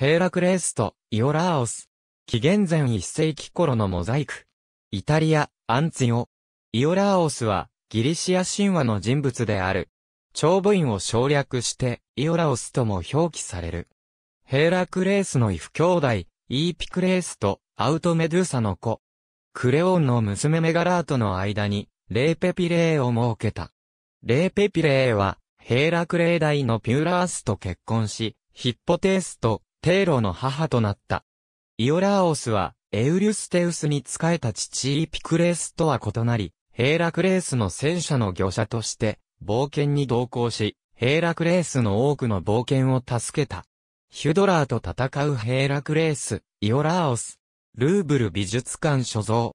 ヘーラクレースとイオラーオス。紀元前1世紀頃のモザイク。イタリア、アンツィオ。イオラーオスは、ギリシア神話の人物である。長部員を省略して、イオラオスとも表記される。ヘーラクレースの異父兄弟、イーピクレースとアウトメドゥーサの子。クレオンの娘メガラートの間に、レーペピレーを設けた。レーペピレーは、ヘーラクレー大のピューラースと結婚し、ヒッポテースとテーロの母となった。イオラーオスは、エウリュステウスに仕えた父イピクレースとは異なり、ヘイラクレースの戦車の御者として、冒険に同行し、ヘイラクレースの多くの冒険を助けた。ヒュドラーと戦うヘイラクレース、イオラーオス。ルーブル美術館所蔵。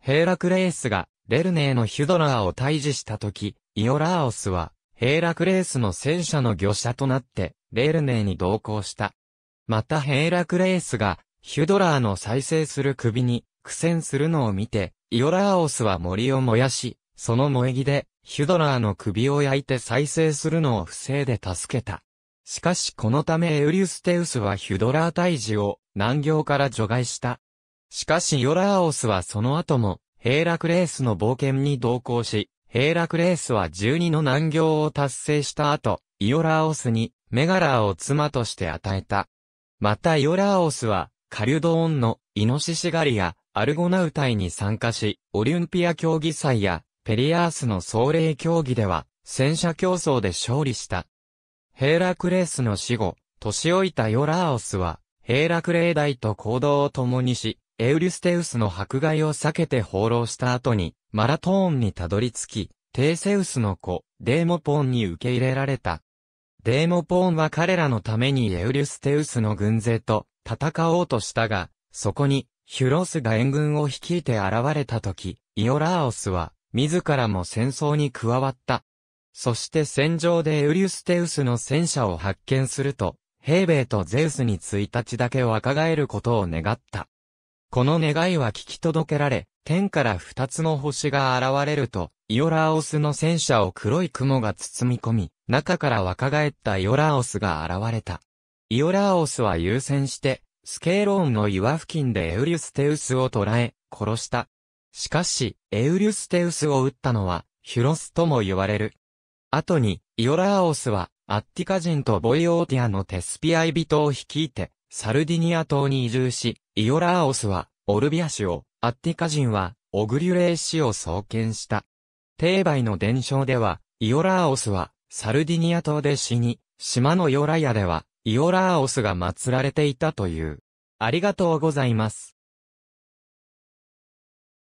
ヘイラクレースが、レルネーのヒュドラーを退治した時、イオラーオスは、ヘイラクレースの戦車の御者となって、レルネーに同行した。またヘイラクレースが、ヒュドラーの再生する首に苦戦するのを見て、イオラーオスは森を燃やし、その萌え木で、ヒュドラーの首を焼いて再生するのを防いで助けた。しかしこのためエウリュステウスはヒュドラー退治を難行から除外した。しかしイオラーオスはその後も、ヘイラクレースの冒険に同行し、ヘイラクレースは12の難行を達成した後、イオラーオスにメガラーを妻として与えた。またイオラーオスは、カリュドーンのイノシシ狩りやアルゴナウタイに参加し、オリンピア競技祭やペリアースの総霊競技では、戦車競争で勝利した。ヘーラクレースの死後、年老いたヨラーオスは、ヘーラクレー大と行動を共にし、エウリュステウスの迫害を避けて放浪した後に、マラトーンにたどり着き、テイセウスの子、デーモポンに受け入れられた。デーモポーンは彼らのためにエウリュステウスの軍勢と戦おうとしたが、そこにヒュロスが援軍を率いて現れた時、イオラーオスは自らも戦争に加わった。そして戦場でエウリュステウスの戦車を発見すると、平米とゼウスに1日だけ若返ることを願った。この願いは聞き届けられ、天から二つの星が現れると、イオラーオスの戦車を黒い雲が包み込み、中から若返ったイオラーオスが現れた。イオラーオスは優先して、スケーローンの岩付近でエウリュステウスを捕らえ、殺した。しかし、エウリュステウスを撃ったのは、ヒュロスとも言われる。後に、イオラーオスは、アッティカ人とボイオーティアのテスピアイ人を率いて、サルディニア島に移住し、イオラーオスは、オルビア氏を、アッティカ人は、オグリュレー市を創建した。定売の伝承では、イオラーオスは、サルディニア島で死に、島のヨラヤでは、イオラーオスが祀られていたという。ありがとうございます。